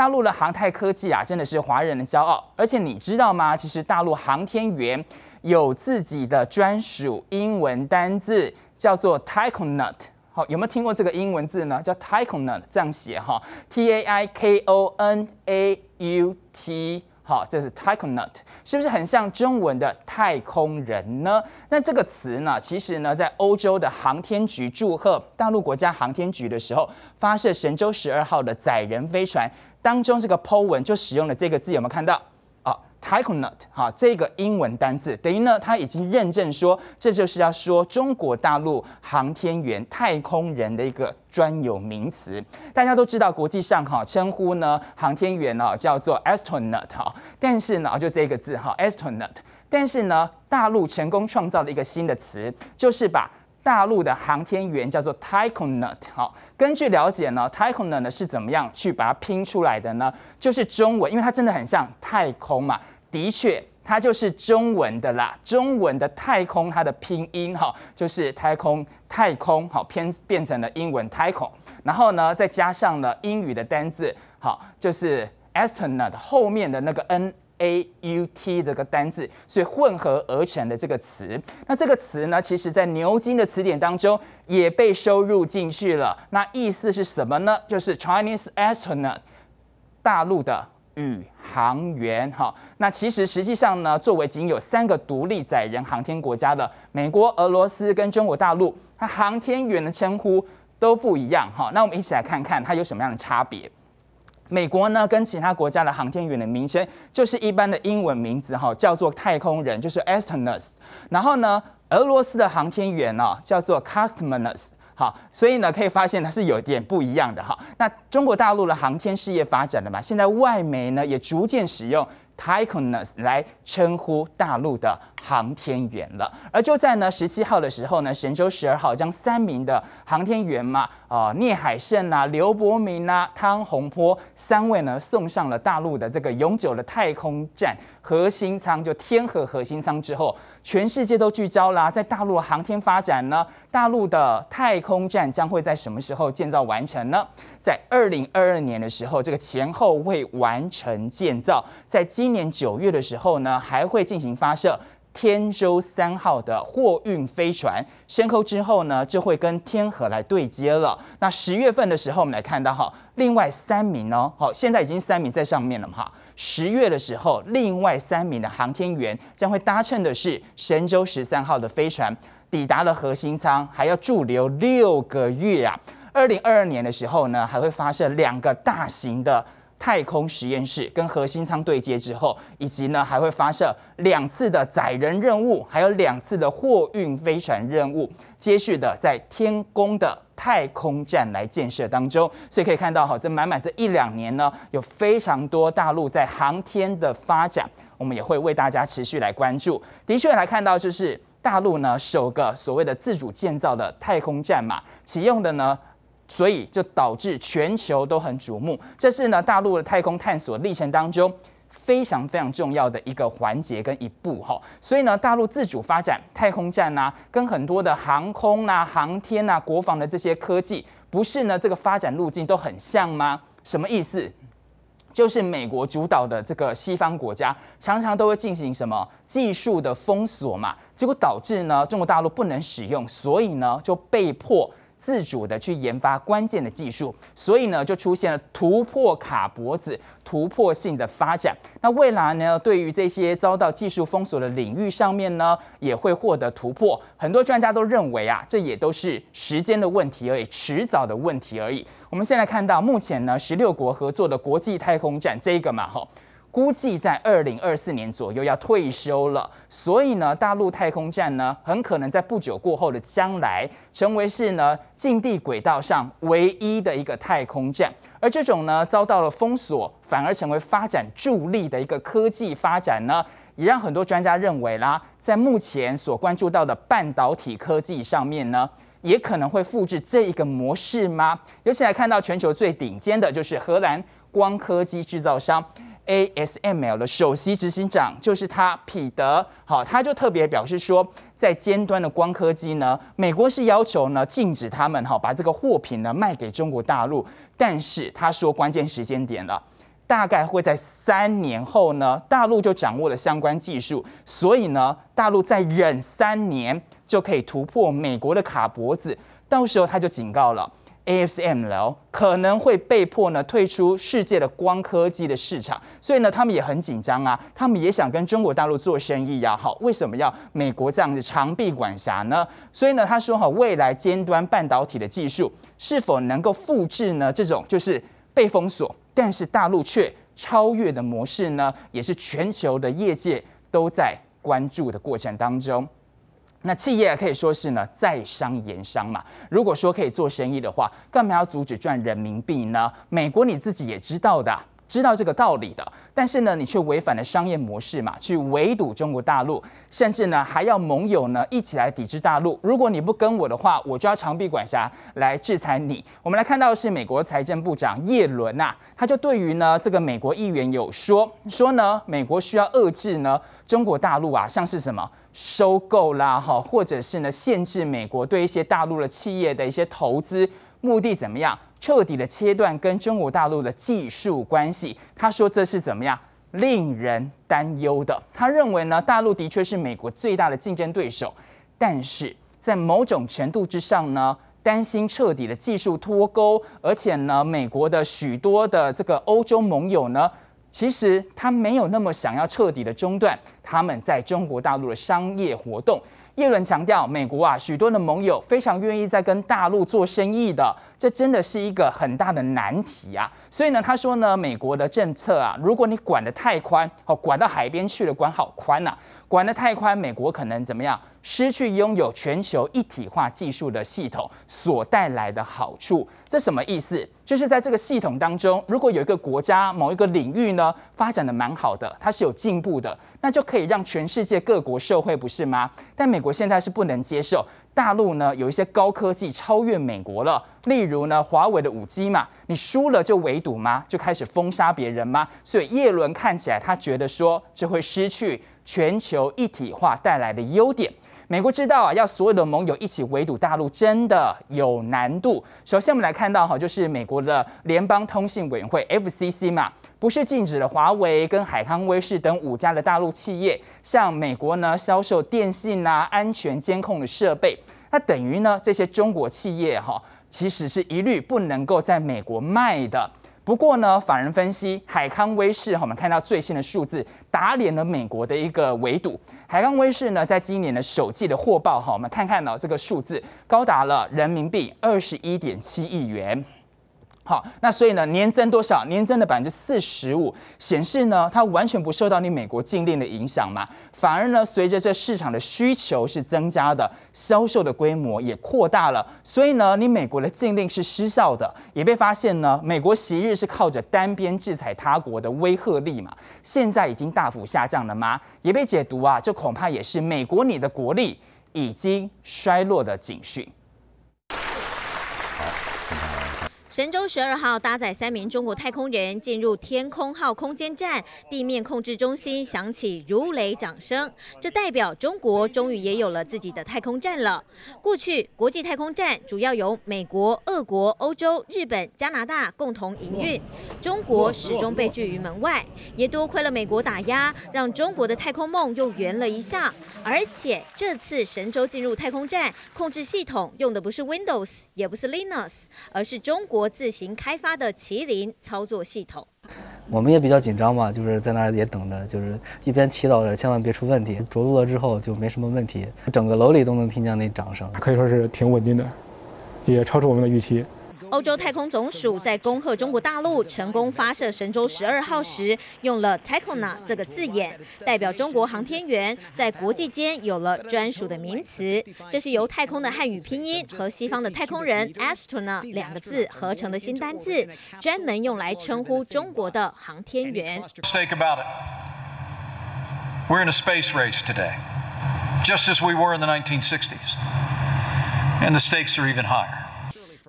大陆的航太科技啊，真的是华人的骄傲。而且你知道吗？其实大陆航天员有自己的专属英文单字，叫做 t a i k o n u t 好，有没有听过这个英文字呢？叫 t a i k o n u t 这样写哈，T-A-I-K-O-N-A-U-T。好，这是 t i t o n e t 是不是很像中文的太空人呢？那这个词呢，其实呢，在欧洲的航天局祝贺大陆国家航天局的时候，发射神舟十二号的载人飞船当中，这个 Po 文就使用了这个字，有没有看到？t e c o n u t 哈，这个英文单字等于呢，他已经认证说，这就是要说中国大陆航天员太空人的一个专有名词。大家都知道，国际上哈称呼呢航天员啊叫做 astronaut 哈，但是呢就这个字哈 astronaut，但是呢大陆成功创造了一个新的词，就是把。大陆的航天员叫做 t 太 u t 好，根据了解呢，t o n 人呢是怎么样去把它拼出来的呢？就是中文，因为它真的很像太空嘛，的确，它就是中文的啦。中文的太空，它的拼音哈，就是太空太空，好，拼变成了英文 t o n 然后呢，再加上了英语的单字，好，就是 astronaut 后面的那个 n。A U T 这个单字，所以混合而成的这个词。那这个词呢，其实在牛津的词典当中也被收入进去了。那意思是什么呢？就是 Chinese astronaut，大陆的宇航员。哈，那其实实际上呢，作为仅有三个独立载人航天国家的美国、俄罗斯跟中国大陆，它航天员的称呼都不一样。哈，那我们一起来看看它有什么样的差别。美国呢，跟其他国家的航天员的名称就是一般的英文名字哈，叫做太空人，就是 astronauts。然后呢，俄罗斯的航天员呢叫做 cosmonauts。好，所以呢可以发现它是有点不一样的哈。那中国大陆的航天事业发展了嘛，现在外媒呢也逐渐使用 t a i o n u s 来称呼大陆的。航天员了，而就在呢十七号的时候呢，神舟十二号将三名的航天员嘛，啊聂海胜啦、刘伯明啦、汤洪波三位呢送上了大陆的这个永久的太空站核心舱，就天河核心舱之后，全世界都聚焦啦，在大陆的航天发展呢，大陆的太空站将会在什么时候建造完成呢？在二零二二年的时候，这个前后未完成建造，在今年九月的时候呢，还会进行发射。天舟三号的货运飞船升空之后呢，就会跟天河来对接了。那十月份的时候，我们来看到哈，另外三名哦，好，现在已经三名在上面了哈。十月的时候，另外三名的航天员将会搭乘的是神舟十三号的飞船，抵达了核心舱，还要驻留六个月啊。二零二二年的时候呢，还会发射两个大型的。太空实验室跟核心舱对接之后，以及呢还会发射两次的载人任务，还有两次的货运飞船任务，接续的在天宫的太空站来建设当中。所以可以看到哈，这满满这一两年呢，有非常多大陆在航天的发展，我们也会为大家持续来关注。的确来看到，就是大陆呢首个所谓的自主建造的太空站嘛，启用的呢。所以就导致全球都很瞩目，这是呢大陆的太空探索历程当中非常非常重要的一个环节跟一步哈。所以呢大陆自主发展太空站呐，跟很多的航空呐、航天呐、国防的这些科技，不是呢这个发展路径都很像吗？什么意思？就是美国主导的这个西方国家常常都会进行什么技术的封锁嘛，结果导致呢中国大陆不能使用，所以呢就被迫。自主的去研发关键的技术，所以呢，就出现了突破卡脖子、突破性的发展。那未来呢，对于这些遭到技术封锁的领域上面呢，也会获得突破。很多专家都认为啊，这也都是时间的问题，而已迟早的问题而已。我们现在看到，目前呢，十六国合作的国际太空站这个嘛，吼。估计在二零二四年左右要退休了，所以呢，大陆太空站呢，很可能在不久过后的将来，成为是呢近地轨道上唯一的一个太空站。而这种呢遭到了封锁，反而成为发展助力的一个科技发展呢，也让很多专家认为啦，在目前所关注到的半导体科技上面呢，也可能会复制这一个模式吗？尤其来看到全球最顶尖的就是荷兰光科技制造商。ASML 的首席执行长就是他彼得，好，他就特别表示说，在尖端的光刻机呢，美国是要求呢禁止他们哈把这个货品呢卖给中国大陆，但是他说关键时间点了，大概会在三年后呢，大陆就掌握了相关技术，所以呢，大陆再忍三年就可以突破美国的卡脖子，到时候他就警告了。A S M l 可能会被迫呢退出世界的光科技的市场，所以呢，他们也很紧张啊，他们也想跟中国大陆做生意呀。好，为什么要美国这样的长臂管辖呢？所以呢，他说哈，未来尖端半导体的技术是否能够复制呢？这种就是被封锁，但是大陆却超越的模式呢，也是全球的业界都在关注的过程当中。那企业可以说是呢，在商言商嘛。如果说可以做生意的话，干嘛要阻止赚人民币呢？美国你自己也知道的，知道这个道理的。但是呢，你却违反了商业模式嘛，去围堵中国大陆，甚至呢还要盟友呢一起来抵制大陆。如果你不跟我的话，我就要长臂管辖来制裁你。我们来看到的是美国财政部长耶伦啊，他就对于呢这个美国议员有说，说呢美国需要遏制呢中国大陆啊，像是什么。收购啦，哈，或者是呢，限制美国对一些大陆的企业的一些投资目的怎么样？彻底的切断跟中国大陆的技术关系，他说这是怎么样令人担忧的？他认为呢，大陆的确是美国最大的竞争对手，但是在某种程度之上呢，担心彻底的技术脱钩，而且呢，美国的许多的这个欧洲盟友呢，其实他没有那么想要彻底的中断。他们在中国大陆的商业活动，叶伦强调，美国啊，许多的盟友非常愿意在跟大陆做生意的，这真的是一个很大的难题啊。所以呢，他说呢，美国的政策啊，如果你管得太宽，哦，管到海边去了，管好宽啊，管得太宽，美国可能怎么样，失去拥有全球一体化技术的系统所带来的好处。这什么意思？就是在这个系统当中，如果有一个国家某一个领域呢，发展的蛮好的，它是有进步的，那就可以。让全世界各国社会不是吗？但美国现在是不能接受，大陆呢有一些高科技超越美国了，例如呢华为的五 G 嘛，你输了就围堵吗？就开始封杀别人吗？所以叶伦看起来他觉得说，就会失去全球一体化带来的优点。美国知道啊，要所有的盟友一起围堵大陆，真的有难度。首先，我们来看到哈，就是美国的联邦通信委员会 FCC 嘛，不是禁止了华为、跟海康威视等五家的大陆企业向美国呢销售电信啊、安全监控的设备，那等于呢这些中国企业哈，其实是一律不能够在美国卖的。不过呢，法人分析海康威视我们看到最新的数字，打脸了美国的一个围堵。海康威视呢，在今年的首季的货报哈，我们看看呢，这个数字高达了人民币二十一点七亿元。好，那所以呢，年增多少？年增的百分之四十五，显示呢，它完全不受到你美国禁令的影响嘛，反而呢，随着这市场的需求是增加的，销售的规模也扩大了，所以呢，你美国的禁令是失效的，也被发现呢，美国昔日是靠着单边制裁他国的威吓力嘛，现在已经大幅下降了吗？也被解读啊，这恐怕也是美国你的国力已经衰落的警讯。神舟十二号搭载三名中国太空人进入天空号空间站，地面控制中心响起如雷掌声。这代表中国终于也有了自己的太空站了。过去国际太空站主要由美国、俄国、欧洲、日本、加拿大共同营运，中国始终被拒于门外。也多亏了美国打压，让中国的太空梦又圆了一下。而且这次神舟进入太空站，控制系统用的不是 Windows，也不是 Linux，而是中国。我自行开发的麒麟操作系统，我们也比较紧张嘛，就是在那儿也等着，就是一边祈祷着千万别出问题。着陆了之后就没什么问题，整个楼里都能听见那掌声，可以说是挺稳定的，也超出我们的预期。欧洲太空总署在恭贺中国大陆成功发射神舟十二号时，用了 t a c o n a 这个字眼，代表中国航天员在国际间有了专属的名词。这是由太空的汉语拼音和西方的“太空人 ”“astronaut” 两个字合成的新单字，专门用来称呼中国的航天员。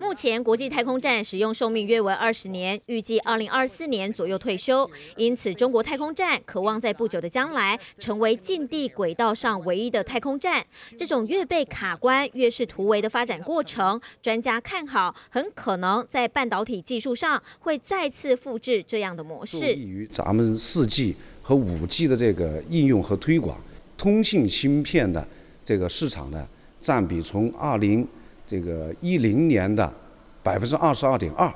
目前，国际太空站使用寿命约为二十年，预计二零二四年左右退休。因此，中国太空站渴望在不久的将来成为近地轨道上唯一的太空站。这种越被卡关越是突围的发展过程，专家看好，很可能在半导体技术上会再次复制这样的模式。受益于咱们四 G 和五 G 的这个应用和推广，通信芯片的这个市场呢，占比从二零。这个一零年的百分之二十二点二，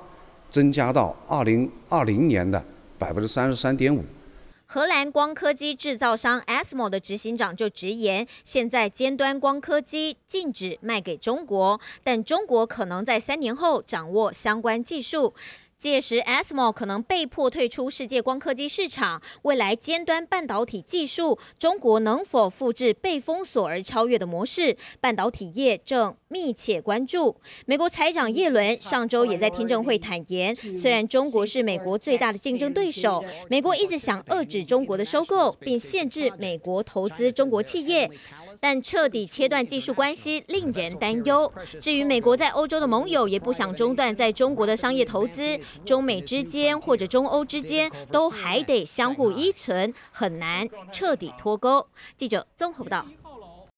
增加到二零二零年的百分之三十三点五。荷兰光刻机制造商 ASML 的执行长就直言，现在尖端光刻机禁止卖给中国，但中国可能在三年后掌握相关技术，届时 ASML 可能被迫退出世界光刻机市场。未来尖端半导体技术，中国能否复制被封锁而超越的模式？半导体业正。密切关注。美国财长耶伦上周也在听证会坦言，虽然中国是美国最大的竞争对手，美国一直想遏制中国的收购，并限制美国投资中国企业，但彻底切断技术关系令人担忧。至于美国在欧洲的盟友，也不想中断在中国的商业投资。中美之间或者中欧之间都还得相互依存，很难彻底脱钩。记者综合报道。